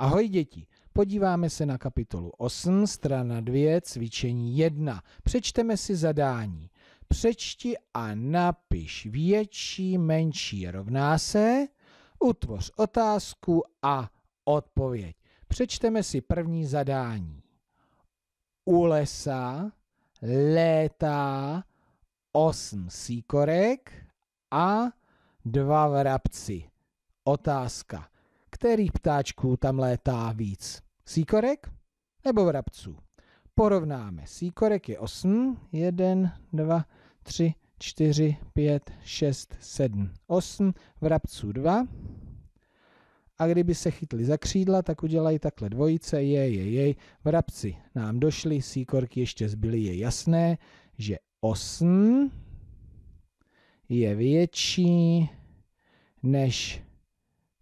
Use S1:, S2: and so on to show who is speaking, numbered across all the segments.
S1: Ahoj děti, podíváme se na kapitolu 8, strana 2, cvičení 1. Přečteme si zadání. Přečti a napiš větší, menší rovná se, utvoř otázku a odpověď. Přečteme si první zadání. U lesa létá osm síkorek a dva vrabci. Otázka který ptáčků tam létá víc? Síkorek nebo vrabců? Porovnáme. Síkorek je 8. 1, 2, 3, 4, 5, 6, 7, 8. Vrabců 2. A kdyby se chytli za křídla, tak udělají takhle dvojice, jej, jej, jej. Vrabci nám došli, síkorky ještě zbyly, je jasné, že 8 je větší než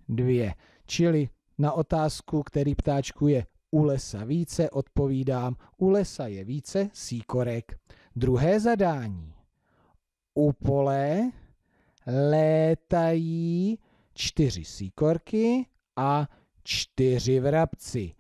S1: 2. Čili na otázku, který ptáčku je u lesa více, odpovídám, u lesa je více síkorek. Druhé zadání. U pole létají čtyři síkorky a čtyři vrabci.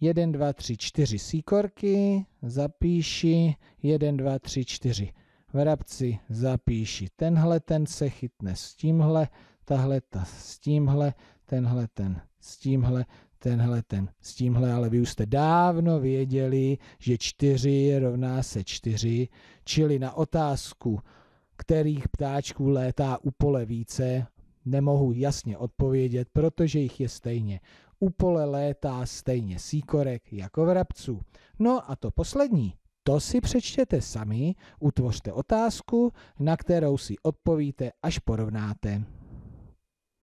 S1: Jeden dva tři čtyři síkorky, zapíši, Jeden dva tři čtyři vrabci, zapíši. Tenhle ten se chytne s tímhle, tahle, ta s tímhle, tenhle, ten s tímhle, tenhle, ten s tímhle, ale vy už jste dávno věděli, že 4 rovná se 4, čili na otázku, kterých ptáčků létá u pole více, nemohu jasně odpovědět, protože jich je stejně. U pole létá stejně síkorek jako vrabců. No a to poslední, to si přečtěte sami, utvořte otázku, na kterou si odpovíte, až porovnáte.